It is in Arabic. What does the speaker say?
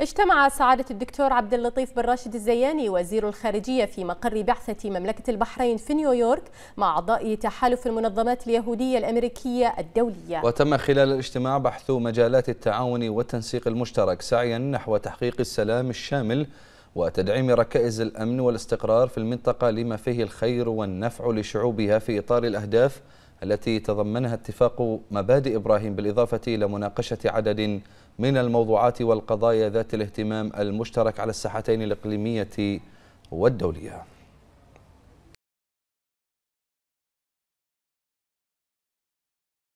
اجتمع سعادة الدكتور عبد اللطيف بن راشد الزياني وزير الخارجية في مقر بعثة مملكة البحرين في نيويورك مع أعضاء تحالف المنظمات اليهودية الأمريكية الدولية وتم خلال الاجتماع بحث مجالات التعاون والتنسيق المشترك سعيا نحو تحقيق السلام الشامل وتدعيم ركائز الأمن والاستقرار في المنطقة لما فيه الخير والنفع لشعوبها في إطار الأهداف التي تضمنها اتفاق مبادئ إبراهيم بالإضافة إلى مناقشة عدد من الموضوعات والقضايا ذات الاهتمام المشترك على الساحتين الإقليمية والدولية